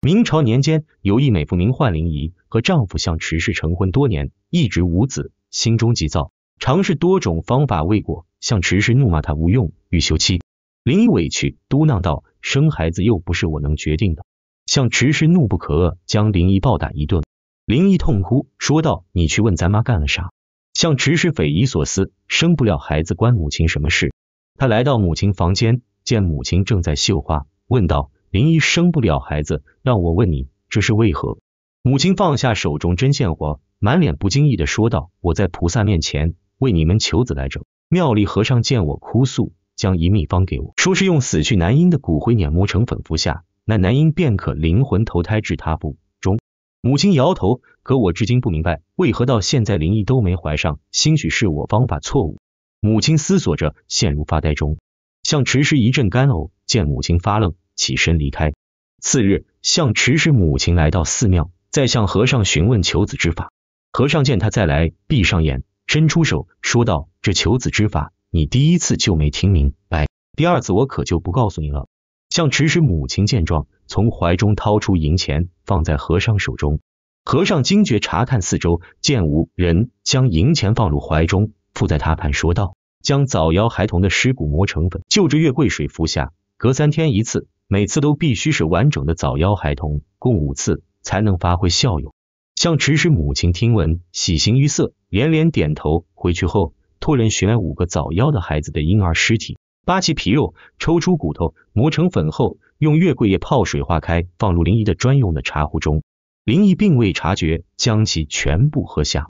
明朝年间，有一美妇名唤林怡，和丈夫向迟氏成婚多年，一直无子，心中急躁，尝试多种方法未果，向迟氏怒骂他无用，欲休妻。林怡委屈，嘟囔道：“生孩子又不是我能决定的。”向迟氏怒不可遏，将林怡暴打一顿。林怡痛哭，说道：“你去问咱妈干了啥？”向迟氏匪夷所思，生不了孩子关母亲什么事？他来到母亲房间，见母亲正在绣花，问道。林一生不了孩子，那我问你，这是为何？母亲放下手中针线活，满脸不经意的说道：“我在菩萨面前为你们求子来着。妙力和尚见我哭诉，将一秘方给我，说是用死去男婴的骨灰碾磨成粉服下，那男婴便可灵魂投胎至他府中。”母亲摇头，可我至今不明白，为何到现在林一都没怀上？兴许是我方法错误。母亲思索着，陷入发呆中。向池师一阵干呕，见母亲发愣。起身离开。次日，向迟迟母亲来到寺庙，再向和尚询问求子之法。和尚见他再来，闭上眼，伸出手，说道：“这求子之法，你第一次就没听明白，第二次我可就不告诉你了。”向迟迟母亲见状，从怀中掏出银钱，放在和尚手中。和尚惊觉，查看四周，见无人，将银钱放入怀中，附在他盘说道：“将早夭孩童的尸骨磨成粉，就着月桂水服下，隔三天一次。”每次都必须是完整的早夭孩童，共五次才能发挥效用。向迟氏母亲听闻，喜形于色，连连点头。回去后，托人寻来五个早夭的孩子的婴儿尸体，扒其皮肉，抽出骨头，磨成粉后，用月桂叶泡水化开，放入林姨的专用的茶壶中。林姨并未察觉，将其全部喝下。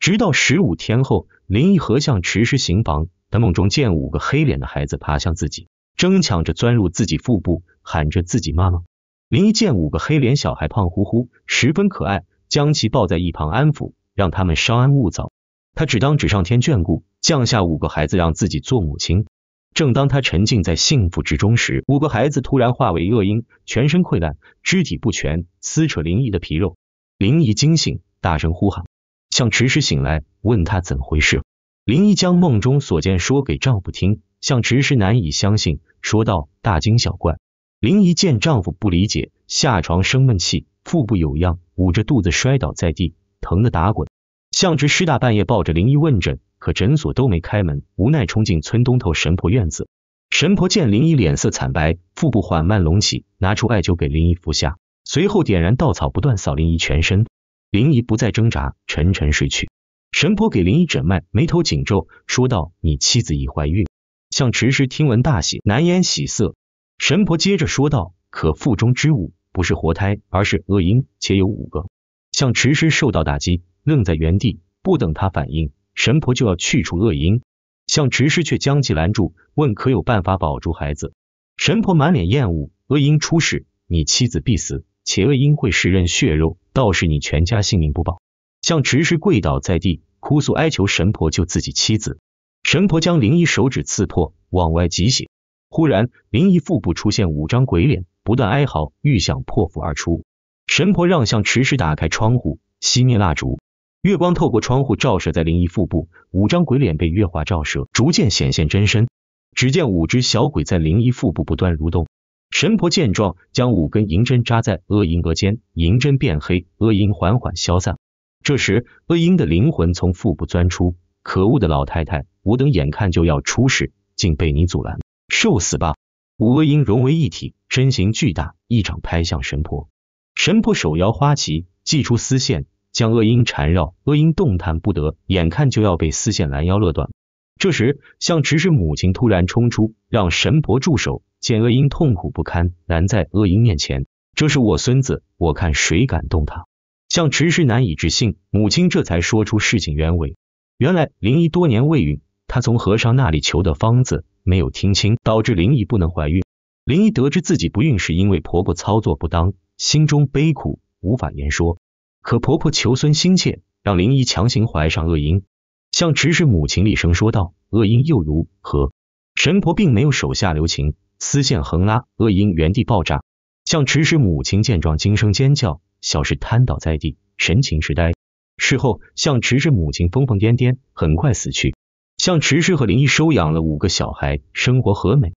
直到十五天后，林姨和向迟氏行房，他梦中见五个黑脸的孩子爬向自己，争抢着钻入自己腹部。喊着自己妈妈。林姨见五个黑脸小孩胖乎乎，十分可爱，将其抱在一旁安抚，让他们稍安勿躁。她只当纸上天眷顾，降下五个孩子让自己做母亲。正当她沉浸在幸福之中时，五个孩子突然化为恶婴，全身溃烂，肢体不全，撕扯林姨的皮肉。林姨惊醒，大声呼喊，向迟迟醒来，问他怎回事。林姨将梦中所见说给丈夫听，向迟迟难以相信，说道大惊小怪。林姨见丈夫不理解，下床生闷气，腹部有恙，捂着肚子摔倒在地，疼得打滚。向直师大半夜抱着林姨问诊，可诊所都没开门，无奈冲进村东头神婆院子。神婆见林姨脸色惨白，腹部缓慢隆起，拿出艾灸给林姨服下，随后点燃稻草，不断扫林姨全身。林姨不再挣扎，沉沉睡去。神婆给林姨诊脉，眉头紧皱，说道：“你妻子已怀孕。”向池师听闻大喜，难掩喜色。神婆接着说道：“可腹中之物不是活胎，而是恶婴，且有五个。”向池师受到打击，愣在原地。不等他反应，神婆就要去除恶婴，向池师却将其拦住，问可有办法保住孩子。神婆满脸厌恶：“恶婴出世，你妻子必死，且恶婴会食人血肉，倒是你全家性命不保。”向池师跪倒在地，哭诉哀求神婆救自己妻子。神婆将灵一手指刺破，往外挤血。忽然，林毅腹部出现五张鬼脸，不断哀嚎，欲想破腹而出。神婆让相迟迟打开窗户，熄灭蜡烛，月光透过窗户照射在林毅腹部，五张鬼脸被月华照射，逐渐显现真身。只见五只小鬼在林毅腹部不断蠕动。神婆见状，将五根银针扎在恶银额间，银针变黑，恶银缓缓消散。这时，恶阴的灵魂从腹部钻出。可恶的老太太，吾等眼看就要出事，竟被你阻拦。受死吧！五恶婴融为一体，身形巨大，一掌拍向神婆。神婆手摇花旗，祭出丝线，将恶婴缠绕，恶婴动弹不得，眼看就要被丝线拦腰勒断。这时，向迟迟母亲突然冲出，让神婆住手。见恶婴痛苦不堪，拦在恶婴面前：“这是我孙子，我看谁敢动他！”向迟迟难以置信，母亲这才说出事情原委。原来，灵姨多年未孕，她从和尚那里求的方子。没有听清，导致林姨不能怀孕。林姨得知自己不孕是因为婆婆操作不当，心中悲苦无法言说。可婆婆求孙心切，让林姨强行怀上恶婴。向池氏母亲厉声说道：“恶婴又如何？”神婆并没有手下留情，丝线横拉，恶婴原地爆炸。向池氏母亲见状惊声尖叫，小池瘫倒在地，神情痴呆。事后向池氏母亲疯疯癫癫，很快死去。向池诗和林毅收养了五个小孩，生活和美。